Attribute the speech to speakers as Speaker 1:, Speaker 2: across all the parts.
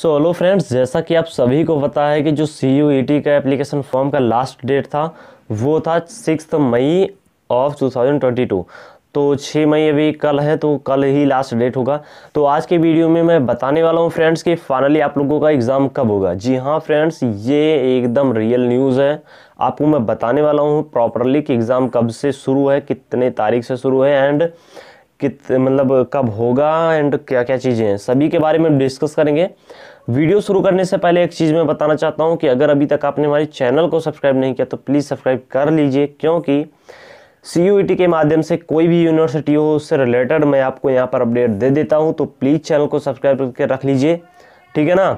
Speaker 1: so hello friends जैसा कि आप सभी को पता है कि जो सी यू ई टी का एप्लीकेशन फॉर्म का लास्ट डेट था वो था सिक्स मई of two thousand twenty two तो छः मई अभी कल है तो कल ही लास्ट डेट होगा तो आज के वीडियो में मैं बताने वाला हूँ फ्रेंड्स कि फाइनली आप लोगों का एग्ज़ाम कब होगा जी हाँ फ्रेंड्स ये एकदम रियल न्यूज़ है आपको मैं बताने वाला हूँ प्रॉपरली कि एग्ज़ाम कब से शुरू है कितने तारीख से शुरू है एंड कित मतलब कब होगा एंड क्या क्या चीज़ें हैं सभी के बारे में डिस्कस करेंगे वीडियो शुरू करने से पहले एक चीज़ मैं बताना चाहता हूँ कि अगर अभी तक आपने हमारे चैनल को सब्सक्राइब नहीं किया तो प्लीज़ सब्सक्राइब कर लीजिए क्योंकि सी e के माध्यम से कोई भी यूनिवर्सिटी हो उससे रिलेटेड मैं आपको यहाँ पर अपडेट दे देता हूँ तो प्लीज़ चैनल को सब्सक्राइब करके रख लीजिए ठीक है ना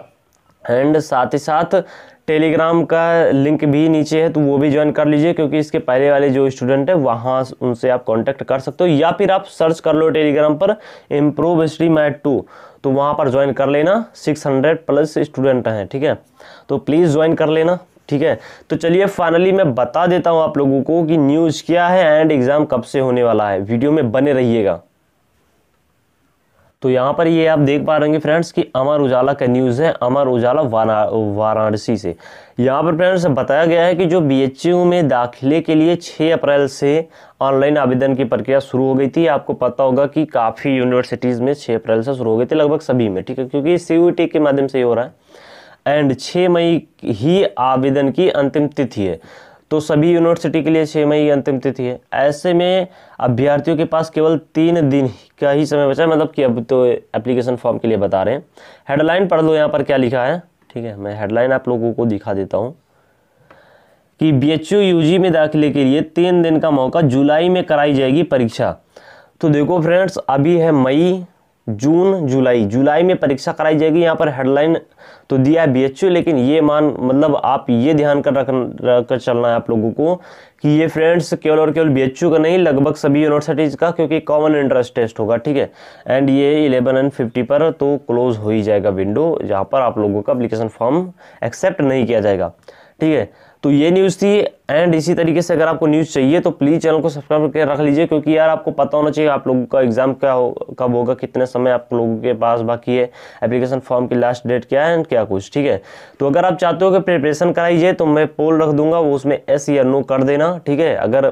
Speaker 1: एंड साथ ही साथ टेलीग्राम का लिंक भी नीचे है तो वो भी ज्वाइन कर लीजिए क्योंकि इसके पहले वाले जो स्टूडेंट है वहाँ उनसे आप कांटेक्ट कर सकते हो या फिर आप सर्च कर लो टेलीग्राम पर इम्प्रूव हिस्ट्री मैट टू तो वहाँ पर ज्वाइन कर लेना 600 प्लस स्टूडेंट हैं ठीक है तो प्लीज़ ज्वाइन कर लेना ठीक है तो चलिए फाइनली मैं बता देता हूँ आप लोगों को कि न्यूज़ क्या है एंड एग्ज़ाम कब से होने वाला है वीडियो में बने रहिएगा तो यहाँ पर ये आप देख पा रहे होंगे फ्रेंड्स कि अमर उजाला का न्यूज़ है अमर उजाला वाराणसी से यहाँ पर फ्रेंड्स बताया गया है कि जो बीएचयू में दाखिले के लिए 6 अप्रैल से ऑनलाइन आवेदन की प्रक्रिया शुरू हो गई थी आपको पता होगा कि काफ़ी यूनिवर्सिटीज़ में 6 अप्रैल से शुरू हो गई थी लगभग सभी में ठीक है क्योंकि सी के माध्यम से ये हो रहा है एंड छः मई ही आवेदन की अंतिम तिथि है तो सभी यूनिवर्सिटी के लिए छः मई अंतिम तिथि है ऐसे में अभ्यर्थियों के पास केवल तीन दिन का ही समय बचा है मतलब कि अब तो एप्लीकेशन फॉर्म के लिए बता रहे हैं हेडलाइन पढ़ लो यहाँ पर क्या लिखा है ठीक है मैं हेडलाइन आप लोगों को दिखा देता हूँ कि बी यूजी में दाखिले के लिए तीन दिन का मौका जुलाई में कराई जाएगी परीक्षा तो देखो फ्रेंड्स अभी है मई जून जुलाई जुलाई में परीक्षा कराई जाएगी यहाँ पर हेडलाइन तो दिया है बी लेकिन ये मान मतलब आप ये ध्यान कर रख कर चलना है आप लोगों को कि ये फ्रेंड्स केवल और केवल बी का नहीं लगभग सभी यूनिवर्सिटीज़ का क्योंकि कॉमन इंटरेस्ट टेस्ट होगा ठीक है एंड ये इलेवन एंड फिफ्टी पर तो क्लोज हो ही जाएगा विंडो जहाँ पर आप लोगों का अप्लीकेशन फॉर्म एक्सेप्ट नहीं किया जाएगा ठीक है तो ये न्यूज़ थी एंड इसी तरीके से अगर आपको न्यूज़ चाहिए तो प्लीज़ चैनल को सब्सक्राइब करके रख लीजिए क्योंकि यार आपको पता होना चाहिए आप लोगों का एग्ज़ाम क्या हो कब होगा कितने समय आप लोगों के पास बाकी है एप्लीकेशन फॉर्म की लास्ट डेट क्या है एंड क्या कुछ ठीक है तो अगर आप चाहते हो कि प्रिपरेशन कराई जाए तो मैं पोल रख दूंगा वो उसमें एस या नो कर देना ठीक है अगर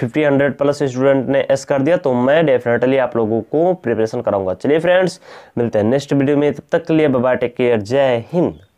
Speaker 1: फिफ्टी प्लस स्टूडेंट ने एस कर दिया तो मैं डेफिनेटली आप लोगों को प्रिपरेशन कराऊंगा चलिए फ्रेंड्स मिलते हैं नेक्स्ट वीडियो में तब तक के लिए बाबा टेक केयर जय हिंद